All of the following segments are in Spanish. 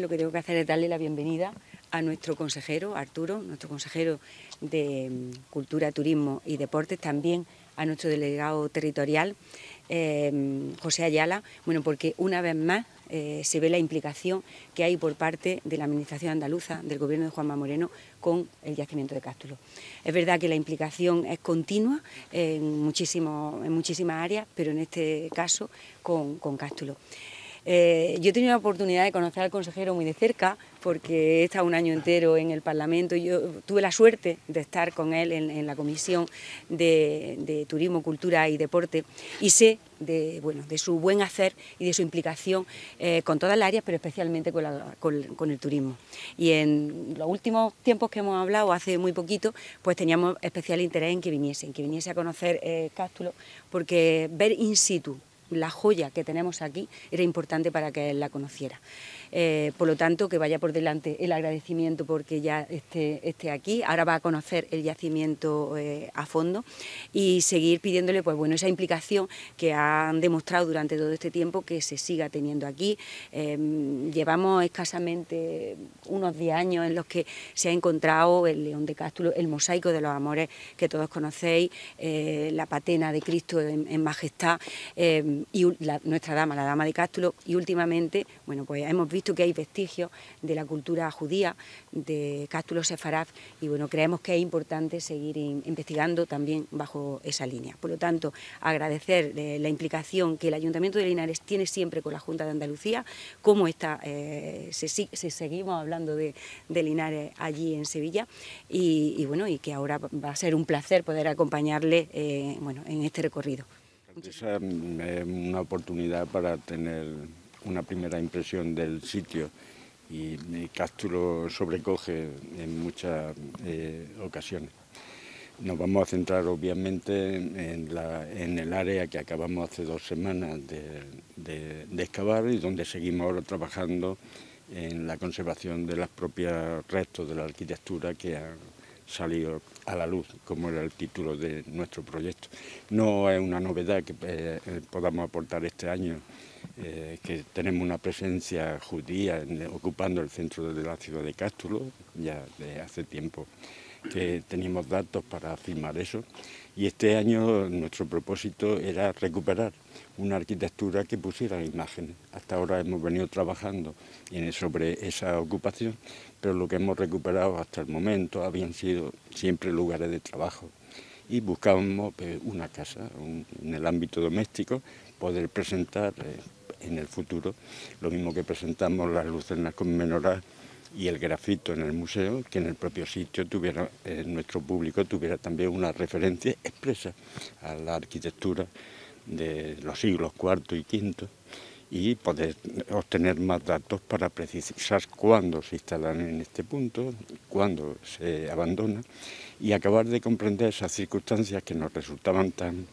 lo que tengo que hacer es darle la bienvenida a nuestro consejero, Arturo, nuestro consejero de mm, Cultura, Turismo y Deportes, también a nuestro delegado territorial, eh, mm, José Ayala, bueno, porque una vez más eh, se ve la implicación que hay por parte de la Administración andaluza, del Gobierno de Juanma Moreno, con el yacimiento de Cástulo. Es verdad que la implicación es continua en, muchísimo, en muchísimas áreas, pero en este caso con, con Cástulo. Eh, yo he tenido la oportunidad de conocer al consejero muy de cerca, porque he estado un año entero en el Parlamento. Yo tuve la suerte de estar con él en, la Comisión de, Turismo, Cultura y Deporte y sé de, su buen hacer y de su implicación eh, con todas las áreas, pero especialmente con, el turismo. Y en los últimos tiempos que hemos hablado, hace muy poquito, pues teníamos especial interés en que viniese, en que viniese a conocer eh, Cástulo, porque ver in situ la joya que tenemos aquí era importante para que él la conociera. Eh, por lo tanto, que vaya por delante el agradecimiento porque ya esté, aquí. Ahora va a conocer el yacimiento eh, a fondo y seguir pidiéndole pues, bueno, esa implicación que han demostrado durante todo este tiempo que se siga teniendo aquí. Em, llevamos escasamente unos 10 años en los que se ha encontrado el león de Cástulo, el mosaico de los amores que todos conocéis, eh, la patena de Cristo en majestad em, y la, nuestra dama, la dama de Cástulo, y últimamente, bueno, pues hemos visto que hay vestigios de la cultura judía, de Cástulo Sefaraz, y bueno, creemos que es importante seguir investigando también bajo esa línea. Por lo tanto, agradecer eh, la implicación que el Ayuntamiento de Linares tiene siempre con la Junta de Andalucía, cómo está, eh, seguimos hablando de, Linares allí en Sevilla, y, bueno, y que ahora va a ser un placer poder acompañarle eh, en este recorrido. Esa mm, Es eh, una oportunidad para tener una primera impresión del sitio y, casturo Cástulo sobrecoge en muchas eh, ocasiones. Nos vamos a centrar obviamente en, el área que acabamos hace dos semanas de, excavar y donde seguimos ahora trabajando en la conservación de los propios restos de la arquitectura que han Salido a la luz, como era el título de nuestro proyecto. No es una novedad que eh, eh, podamos aportar este año eh, que tenemos una presencia judía ocupando el centro de la ciudad de Cástulo, ya de hace tiempo que teníamos datos para afirmar eso. Y este año nuestro propósito era recuperar una arquitectura que pusiera imágenes. Hasta ahora hemos venido trabajando sobre esa ocupación, pero lo que hemos recuperado hasta el momento habían sido siempre lugares de trabajo. Y buscábamos eh, una casa en el ámbito doméstico, poder presentar eh, en el futuro, lo mismo que presentamos las lucernas con menorá y el grafito en el museo, que en el propio sitio tuviera, eh, nuestro público tuviera también una referencia expresa a la arquitectura de los siglos IV y V y poder obtener más datos para precisar cuándo se instalan en este punto, cuándo se abandona y acabar de comprender esas circunstancias que nos resultaban tan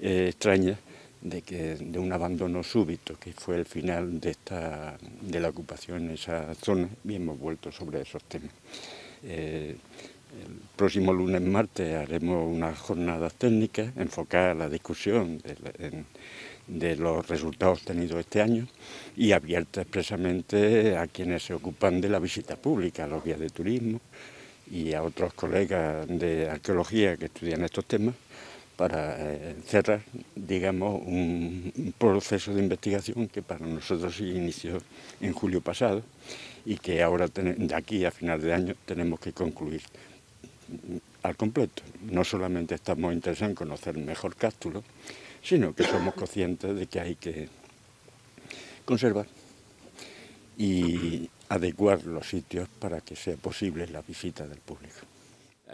eh, extrañas de, que, un abandono súbito, que fue el final de, esta, la ocupación en esa zona, y hemos vuelto sobre esos temas. Eh, el próximo lunes, martes, haremos unas jornadas técnicas enfocada a la discusión de, los resultados obtenidos este año y abierta expresamente a quienes se ocupan de la visita pública, a los guías de turismo y a otros colegas de arqueología que estudian estos temas para eh, cerrar, digamos, un proceso de investigación que para nosotros inició en julio pasado y que ahora de aquí a final de año tenemos que concluir al completo. No solamente estamos interesados en conocer mejor cástulo, sino que somos conscientes de que hay que conservar y adecuar los sitios para que sea posible la visita del público.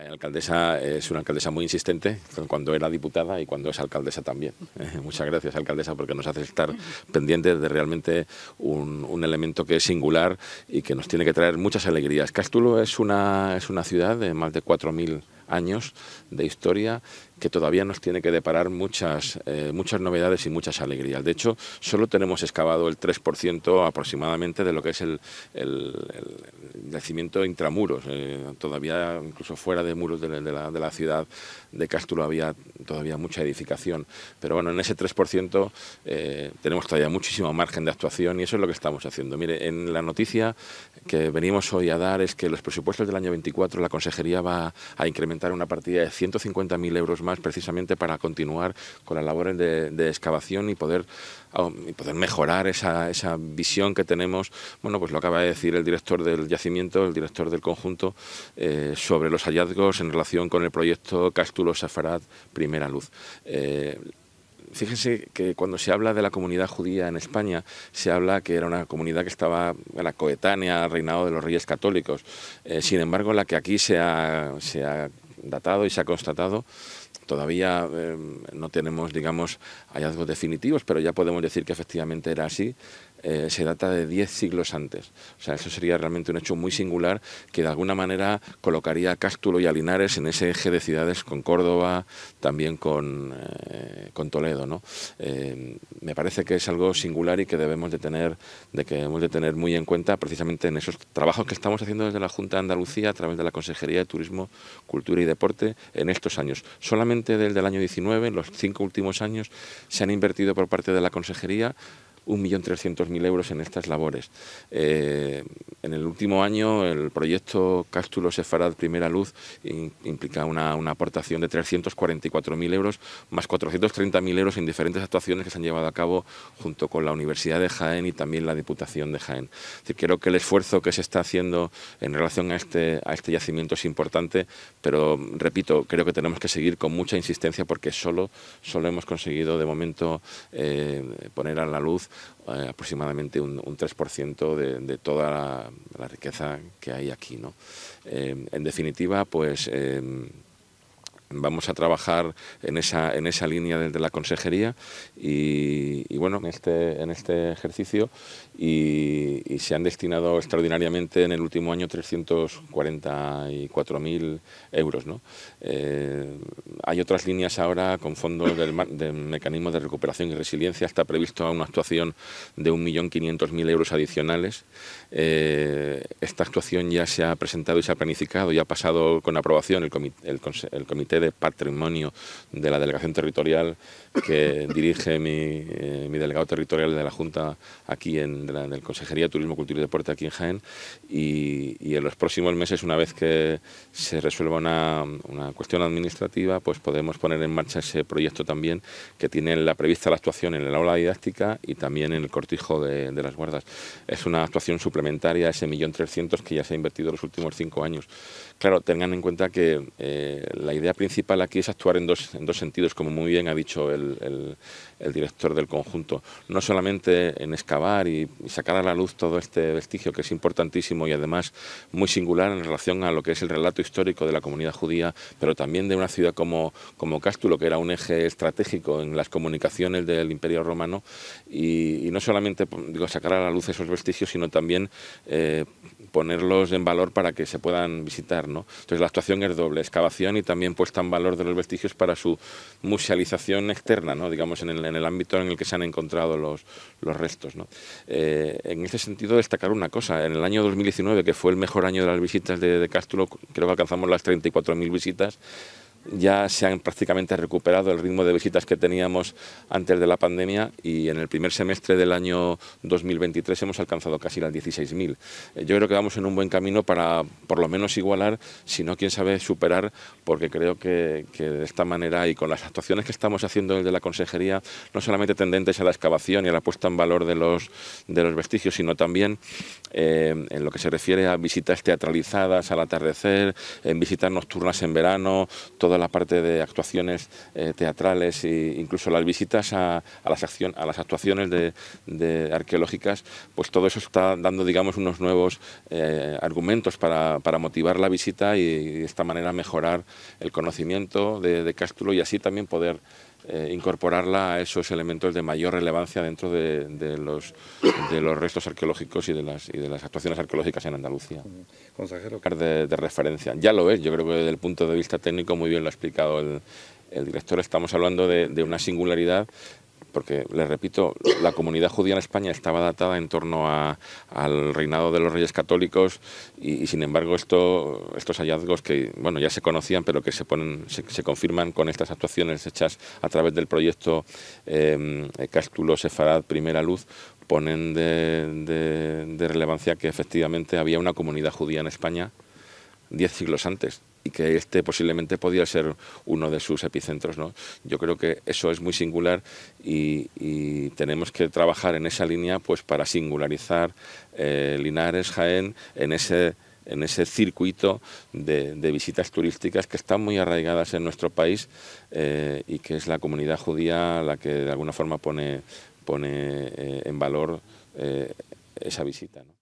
La alcaldesa es una alcaldesa muy insistente, cuando era diputada y cuando es alcaldesa también. muchas gracias, alcaldesa, porque nos hace estar pendientes de realmente un, elemento que es singular y que nos tiene que traer muchas alegrías. Castulo es una, es una ciudad de más de 4.000 años de historia que todavía nos tiene que deparar muchas, eh, muchas novedades y muchas alegrías. De hecho, solo tenemos excavado el 3% aproximadamente de lo que es el, el, intramuros. Eh, todavía, incluso fuera de muros de, la, ciudad de Cástulo, había todavía mucha edificación. Pero bueno, en ese 3% eh, tenemos todavía muchísimo margen de actuación y eso es lo que estamos haciendo. Mire, en la noticia que venimos hoy a dar es que los presupuestos del año 24 la Consejería va a incrementar una partida de 150.000 euros más precisamente para continuar con las labores de, excavación y poder, oh, y poder mejorar esa, esa, visión que tenemos. Bueno, pues lo acaba de decir el director del yacimiento, el director del conjunto, eh, sobre los hallazgos en relación con el proyecto Castulo Safarad Primera Luz. Eh, fíjense que cuando se habla de la comunidad judía en España, se habla que era una comunidad que estaba en la coetánea reinado de los reyes católicos. Eh, sin embargo, la que aquí se ha datado y se ha constatado. Todavía eh, no tenemos, digamos, hallazgos definitivos, pero ya podemos decir que efectivamente era así. Eh, se data de 10 siglos antes. O sea, eso sería realmente un hecho muy singular que de alguna manera colocaría a Cástulo y Alinares en ese eje de ciudades con Córdoba, también con, eh, Toledo. ¿no? Eh, me parece que es algo singular y que debemos de, tener, de que debemos de tener muy en cuenta precisamente en esos trabajos que estamos haciendo desde la Junta de Andalucía a través de la Consejería de Turismo, Cultura y Deporte en estos años. Solamente desde el año 19, en los cinco últimos años, se han invertido por parte de la Consejería 1.300.000 euros en estas labores. Eh, en el último año, el proyecto Cástulo Sefarad Primera Luz implica una, aportación de 344.000 euros, más 430.000 euros en diferentes actuaciones que se han llevado a cabo junto con la Universidad de Jaén y también la Diputación de Jaén. Es decir, creo que el esfuerzo que se está haciendo en relación a este, a este yacimiento es importante, pero repito, creo que tenemos que seguir con mucha insistencia porque solo, solo hemos conseguido de momento eh, poner a la luz eh, aproximadamente un, 3% de, toda la, riqueza que hay aquí. ¿no? Eh, en definitiva, pues em, Vamos a trabajar en esa, en esa línea desde la consejería y, bueno, en este, en este ejercicio y, se han destinado extraordinariamente en el último año 344.000 euros. ¿no? Eh, hay otras líneas ahora con fondos del, mecanismo de recuperación y resiliencia. Está previsto una actuación de 1.500.000 euros adicionales. Eh, esta actuación ya se ha presentado y se ha planificado, y ha pasado con aprobación el comité, el comité de patrimonio de la delegación territorial que dirige mi, eh, mi delegado territorial de la Junta aquí en, la, el Consejería de Turismo, Cultura y Deporte aquí en Jaén. Y, en los próximos meses, una vez que se resuelva una, una cuestión administrativa, pues podemos poner en marcha ese proyecto también que tiene la prevista la actuación en el aula didáctica y también en el cortijo de, las guardas. Es una actuación suplementaria a ese millón trescientos que ya se ha invertido los últimos cinco años. Claro, tengan en cuenta que eh, la idea principal principal aquí es actuar en dos, sentidos, como muy bien ha dicho el, director del conjunto. No solamente en excavar y, sacar a la luz todo este vestigio, que es importantísimo y además muy singular en relación a lo que es el relato histórico de la comunidad judía, pero también de una ciudad como, como Cástulo, que era un eje estratégico en las comunicaciones del Imperio Romano, y, no solamente digo, sacar a la luz esos vestigios, sino también eh, ponerlos en valor para que se puedan visitar. ¿no? Entonces la actuación es doble, excavación y también puesta valor de los vestigios para su musealización externa, ¿no? digamos, en el, ámbito en el que se han encontrado los, restos. Eh, en ese sentido, destacar una cosa, en el año 2019, que fue el mejor año de las visitas de, de Cástulo, creo que alcanzamos las 34.000 visitas, ya se han prácticamente recuperado el ritmo de visitas que teníamos antes de la pandemia y en el primer semestre del año 2023 hemos alcanzado casi las 16.000. Eh, yo creo que vamos en un buen camino para por lo menos igualar, si no quién sabe superar, porque creo que, de esta manera y con las actuaciones que estamos haciendo el de la consejería, no solamente tendentes a la excavación y a la puesta en valor de los, de los vestigios, sino también eh, en lo que se refiere a visitas teatralizadas al atardecer, en visitas nocturnas en verano, toda la parte de actuaciones eh, teatrales e incluso las visitas a, las, a las, actuaciones de, arqueológicas, pues todo eso está dando, digamos, unos nuevos eh, argumentos para, motivar la visita y, de esta manera mejorar el conocimiento de, de Cástulo y así también poder eh, incorporarla a esos elementos de mayor relevancia dentro de, los, de los restos arqueológicos y de, las, y de las actuaciones arqueológicas en Andalucía. Consejero. De, referencia. Ya lo es, yo creo que desde el punto de vista técnico muy bien lo ha explicado el, el director, estamos hablando de, de, una singularidad porque, les repito, la comunidad judía en España estaba datada en torno al reinado de los reyes católicos y, sin embargo, esto, estos hallazgos que bueno, ya se conocían, pero que se, ponen, se, confirman con estas actuaciones hechas a través del proyecto eh, Sefarad Primera Luz, ponen de relevancia que efectivamente había una comunidad judía en España diez siglos antes y que este posiblemente podía ser uno de sus epicentros. ¿no? Yo creo que eso es muy singular y, tenemos que trabajar en esa línea pues, para singularizar eh, Linares, Jaén, en ese en ese circuito de, visitas turísticas que están muy arraigadas en nuestro país eh, y que es la comunidad judía la que de alguna forma pone, pone eh, en valor esa visita.